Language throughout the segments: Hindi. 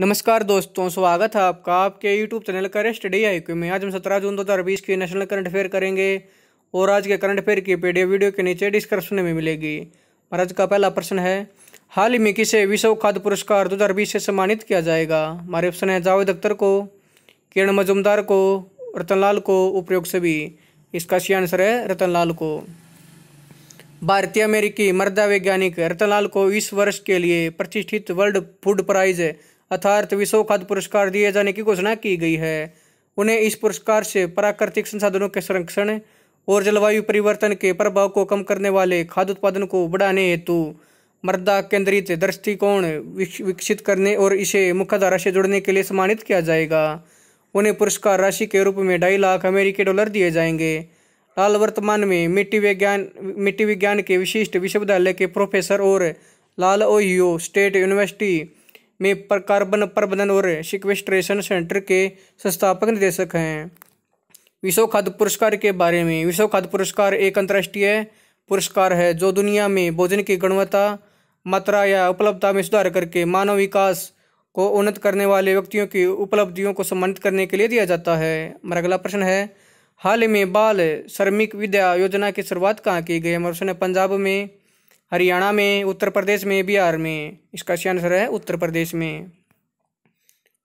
नमस्कार दोस्तों स्वागत है आपका आपके यूट्यूब चैनल का स्टडी आई क्यू में आज हम सत्रह जून दो हज़ार बीस की नेशनल करंट अफेयर करेंगे और आज के करंट अफेयर की पीडीएफ वीडियो के नीचे डिस्क्रिप्शन में मिलेगी और आज का पहला प्रश्न है हाल ही में किसे विश्व खाद्य पुरस्कार दो हज़ार बीस से सम्मानित किया जाएगा हमारे ऑप्शन है जावेद अख्तर को किरण मजुमदार को रतनलाल को उपयोग से भी इसका सही आंसर है रतनलाल को भारतीय अमेरिकी मर्दा वैज्ञानिक रतनलाल को इस वर्ष के लिए प्रतिष्ठित वर्ल्ड फूड प्राइज़ अर्थात विश्व खाद्य पुरस्कार दिए जाने की घोषणा की गई है उन्हें इस पुरस्कार से प्राकृतिक संसाधनों के संरक्षण और जलवायु परिवर्तन के प्रभाव को कम करने वाले खाद्य उत्पादन को बढ़ाने हेतु मृदा केंद्रित दृष्टिकोण विकसित करने और इसे मुख्यधारा से जुड़ने के लिए सम्मानित किया जाएगा उन्हें पुरस्कार राशि के रूप में ढाई लाख अमेरिकी डॉलर दिए जाएंगे हाल वर्तमान में मिट्टी विज्ञान मिट्टी विज्ञान के विशिष्ट विश्वविद्यालय के प्रोफेसर और लाल ओहियो स्टेट यूनिवर्सिटी में कार्बन प्रबंधन और सिक्वेस्ट्रेशन सेंटर के संस्थापक निदेशक हैं विश्व खाद्य पुरस्कार के बारे में विश्व खाद्य पुरस्कार एक अंतर्राष्ट्रीय पुरस्कार है जो दुनिया में भोजन की गुणवत्ता मात्रा या उपलब्धता में सुधार करके मानव विकास को उन्नत करने वाले व्यक्तियों की उपलब्धियों को सम्मानित करने के लिए दिया जाता है हमारा अगला प्रश्न है हाल ही में बाल श्रमिक विद्या योजना की शुरुआत कहाँ की गई हमारे प्रश्न है पंजाब में हरियाणा में उत्तर प्रदेश में बिहार में इसका सही आंसर है उत्तर प्रदेश में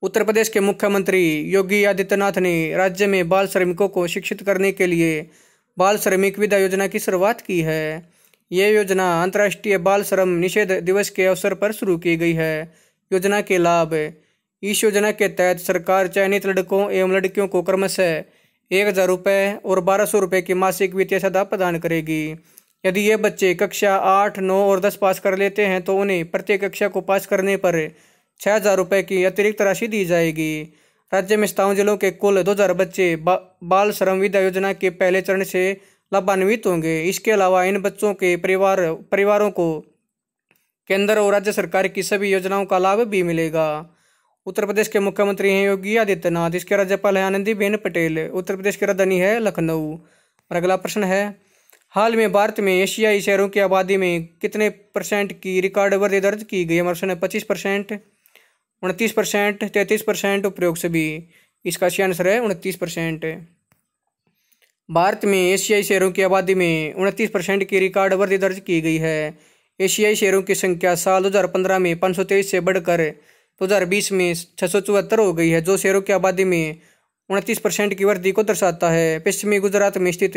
उत्तर प्रदेश के मुख्यमंत्री योगी आदित्यनाथ ने राज्य में बाल श्रमिकों को शिक्षित करने के लिए बाल श्रमिक विधा योजना की शुरुआत की है यह योजना अंतर्राष्ट्रीय बाल श्रम निषेध दिवस के अवसर पर शुरू की गई है योजना के लाभ इस योजना के तहत सरकार चयनित लड़कों एवं लड़कियों को क्रमशः एक हज़ार रुपये और बारह सौ रुपये की मासिक वित्तीय सहायता प्रदान करेगी यदि ये बच्चे कक्षा आठ नौ और दस पास कर लेते हैं तो उन्हें प्रत्येक कक्षा को पास करने पर छः हज़ार रुपये की अतिरिक्त राशि दी जाएगी राज्य में सतावन जिलों के कुल दो हज़ार बच्चे बा, बाल श्रम विद्या योजना के पहले चरण से लाभान्वित होंगे इसके अलावा इन बच्चों के परिवार परिवारों को केंद्र और राज्य सरकार की सभी योजनाओं का लाभ भी मिलेगा उत्तर प्रदेश के मुख्यमंत्री हैं योगी आदित्यनाथ इसके राज्यपाल हैं आनंदीबेन पटेल उत्तर प्रदेश की राजधानी है लखनऊ और अगला प्रश्न है हाल में भारत में एशियाई शहरों की आबादी में कितने परसेंट की रिकॉर्ड वृद्धि दर्ज की गई हमारे सुन पच्चीस परसेंट उनतीस परसेंट तैंतीस परसेंट उपयोग से भी इसका सही आंसर है उनतीस परसेंट भारत में एशियाई शहरों की आबादी में उनतीस परसेंट की रिकॉर्ड वृद्धि दर्ज की गई है एशियाई शहरों की संख्या साल 2015 में तेईस से बढ़कर 2020 में छः हो गई है जो शहरों की आबादी में उनतीस परसेंट की वृद्धि को दर्शाता है पश्चिमी गुजरात में स्थित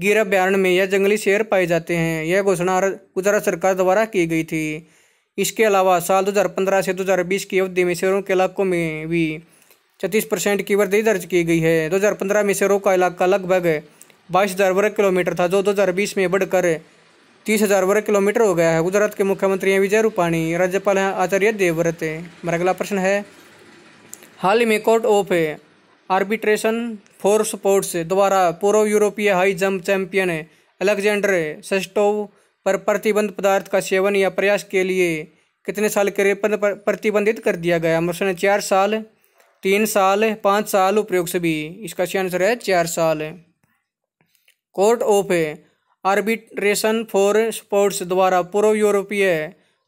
गिर अभ्यारण में यह जंगली शेर पाए जाते हैं यह घोषणा गुजरात सरकार द्वारा की गई थी इसके अलावा साल 2015 से 2020 की अवधि में शेरों के इलाकों में भी छत्तीस परसेंट की वृद्धि दर्ज की गई है 2015 में शेरों का इलाका लगभग बाईस हज़ार वर्ग किलोमीटर था जो 2020 में बढ़कर तीस हज़ार वर्ग किलोमीटर हो गया है गुजरात के मुख्यमंत्री हैं विजय रूपाणी राज्यपाल हैं आचार्य देवव्रत मेरा अगला प्रश्न है हाल ही में court of arbitration for sports द्वारा पूर्व यूरोपीय high jump champion Alexander Shustov पर प्रतिबंध पदार्थ का सेवन या प्रयास के लिए कितने साल के लिए प्रतिबंधित कर दिया गया ऑप्शन है चार साल तीन साल पाँच साल उपयोग से भी इसका सही आंसर है चार साल court of arbitration for sports द्वारा पूर्व यूरोपीय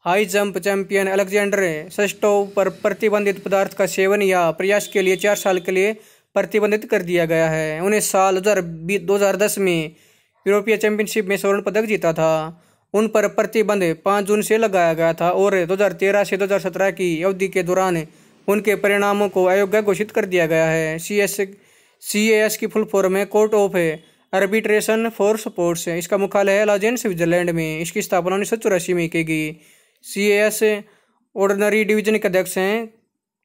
high jump champion Alexander Shustov पर प्रतिबंधित पदार्थ का सेवन या प्रयास के लिए चार साल के लिए प्रतिबंधित कर दिया गया है उन्हें साल दो हज़ार दस में यूरोपीय चैंपियनशिप में स्वर्ण पदक जीता था उन पर प्रतिबंध पाँच जून से लगाया गया था और 2013 से 2017 की अवधि के दौरान उनके परिणामों को अयोग्य घोषित कर दिया गया है C S C A S की फुल फॉर्म है court of arbitration for sports इसका मुख्यालय है लाजेन स्विट्जरलैंड में इसकी स्थापना उन्नीस सौ चौरासी में की गई सी एस ऑर्डनरी डिवीजन के अध्यक्ष हैं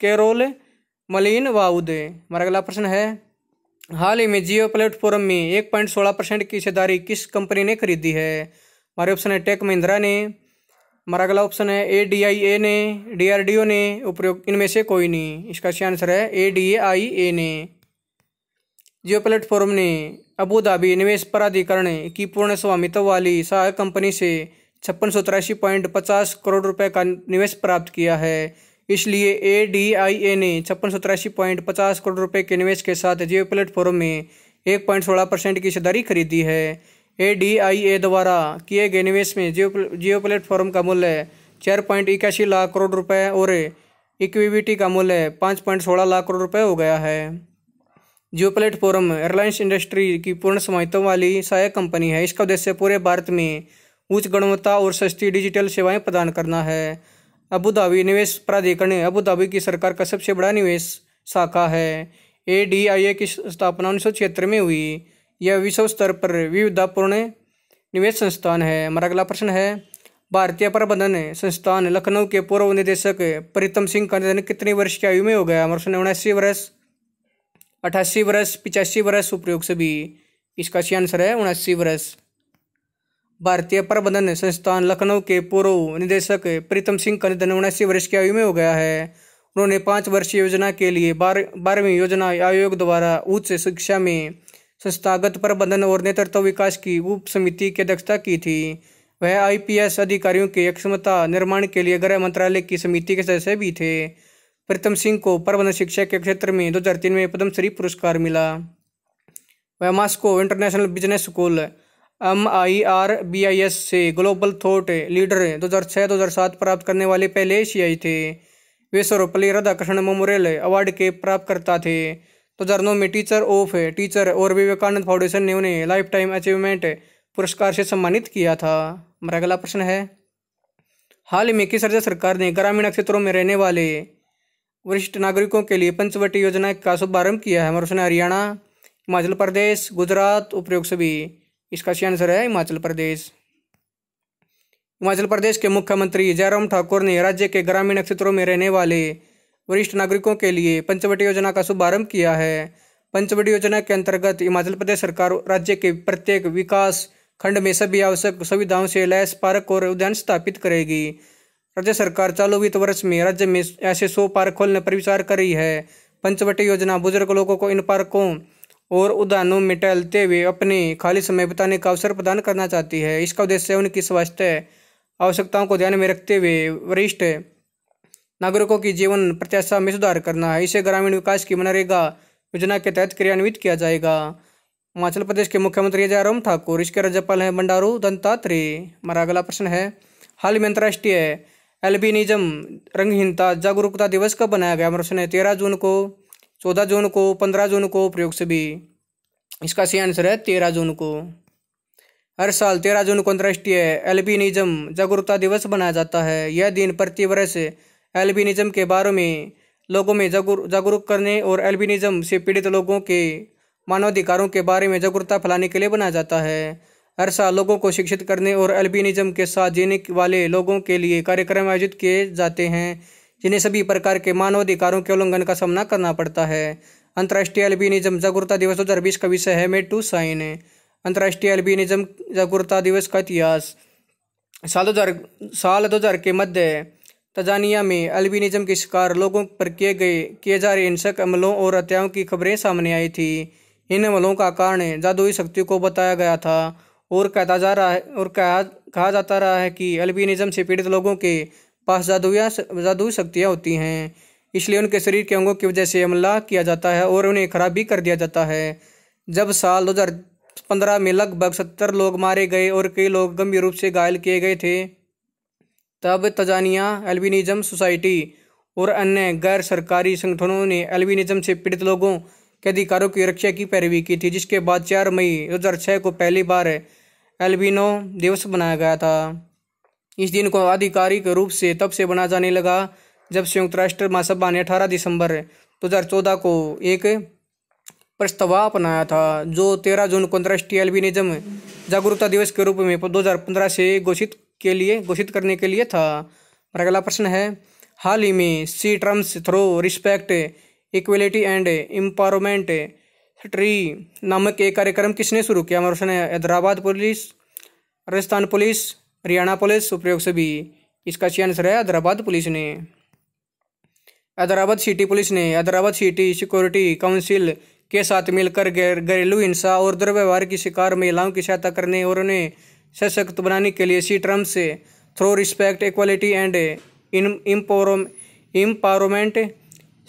केरोल मलिन वाउदे हमारा अगला प्रश्न है हाल ही में जियो प्लेटफॉर्म में एक पॉइंट सोलह परसेंट की हिस्सेदारी किस कंपनी ने खरीदी है हमारे ऑप्शन है टेक महिंद्रा ने हमारा अगला ऑप्शन है ए डी आई ए ने डी आर डी ओ ने उपयोग इनमें से कोई नहीं इसका सही आंसर है ए डी ए आई ए ने जियो प्लेटफॉर्म ने अबू धाबी निवेश प्राधिकरण की पूर्ण स्वामित्व वाली सहायक कंपनी से छप्पन सौ तिरासी पॉइंट पचास करोड़ रुपए का निवेश प्राप्त किया है इसलिए ए डी आई ए ने छप्पन सौ तिरासी पॉइंट पचास करोड़ रुपए के निवेश के साथ जियो प्लेटफॉर्म में एक पॉइंट सोलह परसेंट की हिस्सेदारी खरीदी है ए डी आई ए द्वारा किए गए निवेश में जियो जियो प्लेटफॉर्म का मूल्य चार पॉइंट इक्यासी लाख करोड़ रुपए और इक्विविटी का मूल्य पाँच पॉइंट सोलह लाख करोड़ रुपए हो गया है जियो प्लेटफॉर्म एयरलाइंस इंडस्ट्री की पूर्ण स्वामित्व वाली सहायक कंपनी है इसका उद्देश्य पूरे भारत में उच्च गुणवत्ता और सस्ती डिजिटल सेवाएं प्रदान करना है अबूधाबी निवेश प्राधिकरण अबूधाबी की सरकार का सबसे बड़ा निवेश शाखा है ए डी आई ए की स्थापना उन्नीस में हुई यह विश्व स्तर पर विविधतापूर्ण निवेश संस्थान है हमारा अगला प्रश्न है भारतीय प्रबंधन संस्थान लखनऊ के पूर्व निदेशक प्रीतम सिंह का निधन कितनी वर्ष की आयु में हो गया हमारा प्रश्न उनासी वर्ष अठासी वर्ष पिचासी वर्ष उपयोग से भी इसका सही आंसर है उनासी वर्ष भारतीय प्रबंधन संस्थान लखनऊ के पूर्व निदेशक प्रीतम सिंह का निधन उन्यासी वर्ष की आयु में हो गया है उन्होंने पाँच वर्षीय योजना के लिए बार बारहवीं योजना आयोग द्वारा उच्च शिक्षा में संस्थागत प्रबंधन और नेतृत्व विकास की उप समिति की अध्यक्षता की थी वह आईपीएस अधिकारियों के अक्षमता निर्माण के लिए गृह मंत्रालय की समिति के सदस्य भी थे प्रीतम सिंह को प्रबंधन शिक्षा के क्षेत्र में दो में पद्मश्री पुरस्कार मिला वह Moscow International Business School M I R B I S से ग्लोबल थॉट लीडर 2006-2007 प्राप्त करने वाले पहले एशियाई थे वे सर्वपल्ली राधाकृष्ण मेमोरियल अवार्ड के प्राप्तकर्ता थे 2009 में टीचर ऑफ टीचर और विवेकानंद फाउंडेशन ने उन्हें लाइफ टाइम अचीवमेंट पुरस्कार से सम्मानित किया था हमारा अगला प्रश्न है हाल ही में किस राज्य सरकार ने ग्रामीण क्षेत्रों में रहने वाले वरिष्ठ नागरिकों के लिए पंचवटी योजना का शुभारंभ किया है हमारा प्रश्न हरियाणा हिमाचल प्रदेश गुजरात उपयोग सभी इसका सही आंसर है हिमाचल प्रदेश हिमाचल प्रदेश के मुख्यमंत्री जयराम ठाकुर ने राज्य के ग्रामीण क्षेत्रों में रहने वाले वरिष्ठ नागरिकों के लिए पंचवटी योजना का शुभारंभ किया है पंचवटी योजना के अंतर्गत हिमाचल प्रदेश सरकार राज्य के प्रत्येक विकास खंड में सभी आवश्यक सुविधाओं से लैस पार्क और उद्यान स्थापित करेगी राज्य सरकार चालू वित्त वर्ष में राज्य में ऐसे सौ पार्क खोलने पर विचार कर रही है पंचवटी योजना बुजुर्ग लोगों को इन पार्कों और उदाहरणों में टहलते हुए अपने खाली समय बिताने का अवसर प्रदान करना चाहती है इसका उद्देश्य उनकी स्वास्थ्य आवश्यकताओं को ध्यान में रखते हुए वरिष्ठ नागरिकों की जीवन प्रत्याशा में सुधार करना है इसे ग्रामीण विकास की मनरेगा योजना के तहत क्रियान्वित किया जाएगा हिमाचल प्रदेश के मुख्यमंत्री जयराम ठाकुर इसके राज्यपाल हैं बंडारू दत्तात्रेय हमारा अगला प्रश्न है हाल में अंतर्राष्ट्रीय एल्बिनिज्म रंगहीनता जागरूकता दिवस कब बनाया गया प्रश्न है तेरह जून को चौदह जून को पंद्रह जून को प्रयोग से भी इसका सही आंसर है तेरह जून को हर साल तेरह जून को अंतर्राष्ट्रीय एल्बिनिज्म जागरूकता दिवस मनाया जाता है यह दिन प्रति वर्ष एल्बिनिज्म के बारे में लोगों में जागरूक करने और एल्बिनिज्म से पीड़ित लोगों के मानवाधिकारों के बारे में जागरूकता फैलाने के लिए मनाया जाता है हर साल लोगों को शिक्षित करने और एल्बिनिज्म के साथ जीने वाले लोगों के लिए कार्यक्रम आयोजित किए जाते हैं जिन्हें सभी प्रकार के मानवाधिकारों के उल्लंघन का सामना करना पड़ता है अंतर्राष्ट्रीय अल्बीनिज्म जागरूकता दिवस दो का विषय है मेड टू साइन अंतर्राष्ट्रीय अल्बीनिज्म जागरूकता दिवस का इतिहास साल दो साल दो के मध्य तजानिया में अल्बिनिज्म के शिकार लोगों पर किए गए किए जा रहे हिंसक हमलों और हत्याओं की खबरें सामने आई थी इन हमलों का कारण जादुई शक्ति को बताया गया था और कहता जा रहा है और कहा कहा जाता रहा है कि अल्बिनिज्म से पीड़ित लोगों के पास जादुया जादू शक्तियाँ होती हैं इसलिए उनके शरीर के अंगों की वजह से हमला किया जाता है और उन्हें खराब भी कर दिया जाता है जब साल 2015 में लगभग सत्तर लोग मारे गए और कई लोग गंभीर रूप से घायल किए गए थे तब तजानिया एल्बिनिज्म सोसाइटी और अन्य गैर सरकारी संगठनों ने एल्बिनिज्म से पीड़ित लोगों के अधिकारों की रक्षा की पैरवी की थी जिसके बाद चार मई दो को पहली बार एल्बिनो दिवस मनाया गया था इस दिन को आधिकारिक रूप से तब से बना जाने लगा जब संयुक्त राष्ट्र महासभा ने अठारह दिसंबर 2014 को एक प्रस्ताव अपनाया था जो तेरह जून को अंतर्राष्ट्रीय एल्बिनिज्म जागरूकता दिवस के रूप में 2015 से घोषित के लिए घोषित करने के लिए था और अगला प्रश्न है हाल ही में सी ट्रम्स through respect equality and empowerment ट्री नामक एक कार्यक्रम किसने शुरू किया हमारा प्रश्न है Hyderabad police Rajasthan police Haryana police उपयोग से भी इसका सही आंसर है हैदराबाद पुलिस ने हैदराबाद सिटी पुलिस ने हैदराबाद सिटी सिक्योरिटी काउंसिल के साथ मिलकर घरेलू हिंसा और दुर्व्यवहार की शिकार महिलाओं की सहायता करने और उन्हें सशक्त बनाने के लिए सी ट्रम्प से थ्रो रिस्पेक्ट इक्वालिटी एंड इम्पोरम इम्पावरमेंट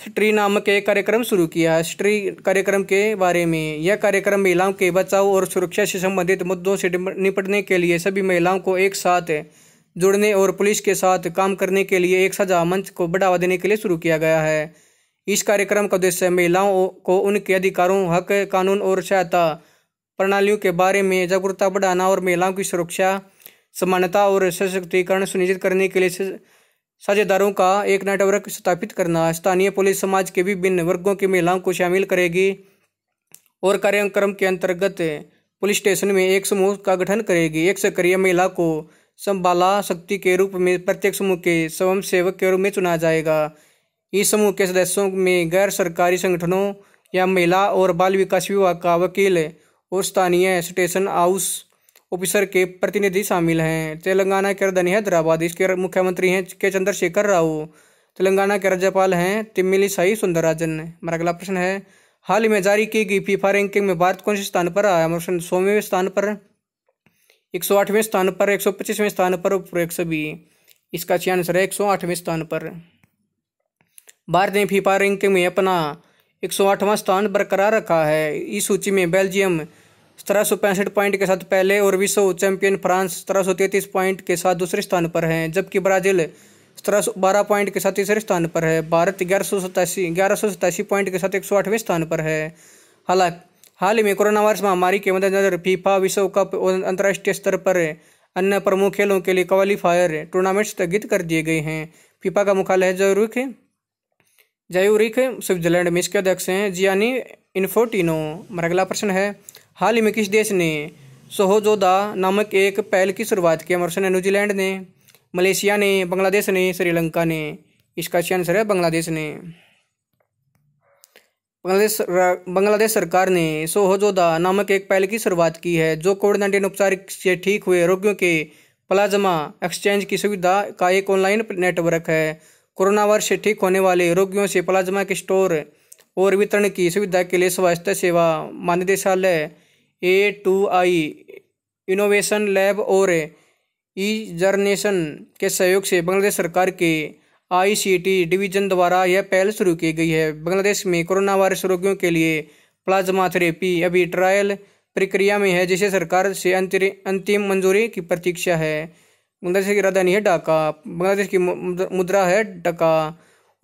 स्ट्री नामक एक कार्यक्रम शुरू किया स्ट्री कार्यक्रम के बारे में यह कार्यक्रम महिलाओं के बचाव और सुरक्षा से संबंधित मुद्दों से निपटने के लिए सभी महिलाओं को एक साथ जुड़ने और पुलिस के साथ काम करने के लिए एक साझा मंच को बढ़ावा देने के लिए शुरू किया गया है इस कार्यक्रम का उद्देश्य महिलाओं को उनके अधिकारों हक कानून और सहायता प्रणालियों के बारे में जागरूकता बढ़ाना और महिलाओं की सुरक्षा समानता और सशक्तिकरण सुनिश्चित करने के लिए साझेदारों का एक नेटवर्क स्थापित करना स्थानीय पुलिस समाज के विभिन्न वर्गों की महिलाओं को शामिल करेगी और कार्यक्रम के अंतर्गत पुलिस स्टेशन में एक समूह का गठन करेगी एक सक्रिय महिला को संभाला शक्ति के रूप में प्रत्येक समूह के स्वयं सेवक के रूप में चुना जाएगा इस समूह के सदस्यों में गैर सरकारी संगठनों या महिला और बाल विकास विभाग का वकील और स्थानीय स्टेशन हाउस ऑफिसर के प्रतिनिधि शामिल हैं तेलंगाना के राजधानी हैदराबाद इसके मुख्यमंत्री हैं के चंद्रशेखर राव तेलंगाना के राज्यपाल हैं तिमिली साई सुंदरराजन हमारा अगला प्रश्न है हाल ही में जारी की गई फीफा रैंकिंग में भारत कौन से स्थान पर आया प्रश्न सौवें स्थान पर एक स्थान पर एक स्थान पर और एक इसका अच्छी आंसर है एक स्थान पर भारत ने फीफा रैंकिंग में अपना एक स्थान बरकरार रखा है इस सूची में बेल्जियम सत्रह सौ पैंसठ पॉइंट के साथ पहले और विश्व चैंपियन फ्रांस सत्रह पॉइंट के साथ दूसरे स्थान पर है जबकि ब्राजील सत्रह बारह पॉइंट के साथ तीसरे स्थान पर है भारत ग्यारह सौ पॉइंट के साथ एक स्थान पर है हालांकि हाल ही में कोरोना वायरस महामारी के मद्देनजर फीफा विश्व कप और अंतर्राष्ट्रीय स्तर पर अन्य प्रमुख खेलों के लिए क्वालिफायर टूर्नामेंट स्थगित कर दिए गए हैं फीफा का मुख्यालय है जयूरिक जयूरिक स्विट्जरलैंड में इसके अध्यक्ष हैं जियानी इन्फोटिनो मेरा अगला प्रश्न है हाल ही में किस देश ने सोहोजोदा नामक एक पहल की शुरुआत की अमरसन है न्यूजीलैंड ने मलेशिया ने बांग्लादेश ने श्रीलंका ने इसका अच्छा आंसर है बांग्लादेश ने बांग्लादेश बांग्लादेश सरकार ने सोहोजोदा नामक एक पहल की शुरुआत की है जो कोविड नाइन्टीन उपचार से ठीक हुए रोगियों के प्लाज्मा एक्सचेंज की सुविधा का एक ऑनलाइन नेटवर्क है कोरोना वायरस से ठीक होने वाले रोगियों से प्लाज्मा के स्टोर और वितरण की सुविधा के लिए स्वास्थ्य सेवा महानिदेशालय A two I innovation lab और ई जर्नेशन के सहयोग से बांग्लादेश सरकार के आईसीटी डिवीजन द्वारा यह पहल शुरू की गई है बांग्लादेश में कोरोना वायरस रोगियों के लिए प्लाज्मा थेरेपी अभी ट्रायल प्रक्रिया में है जिसे सरकार से अंतिम मंजूरी की प्रतीक्षा है बांग्लादेश की राजधानी है ढाका बांग्लादेश की मुद्रा है डका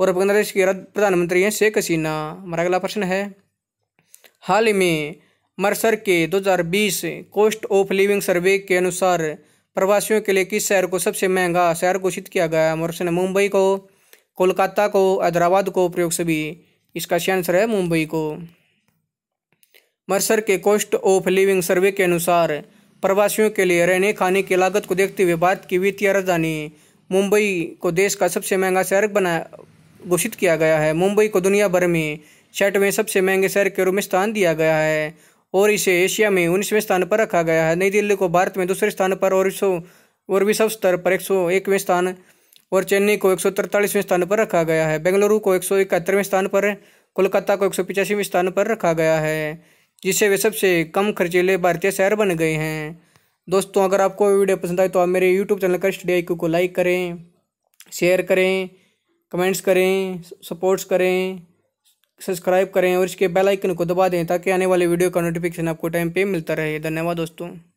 और बांग्लादेश के प्रधानमंत्री हैं शेख हसीना हमारा अगला प्रश्न है हाल ही में मरसर के 2020 कोस्ट ऑफ लिविंग सर्वे के अनुसार प्रवासियों के लिए किस शहर को सबसे महंगा शहर घोषित किया गया मरसर ने मुंबई को कोलकाता को हैदराबाद को प्रयोग से भी इसका सही आंसर है मुंबई को मरसर के कोस्ट ऑफ लिविंग सर्वे के अनुसार प्रवासियों के लिए रहने खाने की लागत को देखते हुए भारत की वित्तीय राजधानी मुंबई को देश का सबसे महंगा शहर बना घोषित किया गया है मुंबई को दुनिया भर में छठवें सबसे महंगे शहर के रूप में स्थान दिया गया है और इसे एशिया में उन्नीसवें स्थान पर रखा गया है नई दिल्ली को भारत में दूसरे स्थान पर और विश्व और विश्व स्तर पर एक स्थान और चेन्नई को एक स्थान पर रखा गया है बेंगलुरु को एक स्थान पर कोलकाता को एक स्थान पर रखा गया है जिससे वे सबसे कम खर्चीले भारतीय शहर बन गए हैं दोस्तों अगर आपको वीडियो पसंद आए तो आप मेरे यूट्यूब चैनल का स्टडी डी को लाइक करें शेयर करें कमेंट्स करें सपोर्ट्स करें सब्सक्राइब करें और इसके बेल आइकन को दबा दें ताकि आने वाले वीडियो का नोटिफिकेशन आपको टाइम पे मिलता रहे धन्यवाद दोस्तों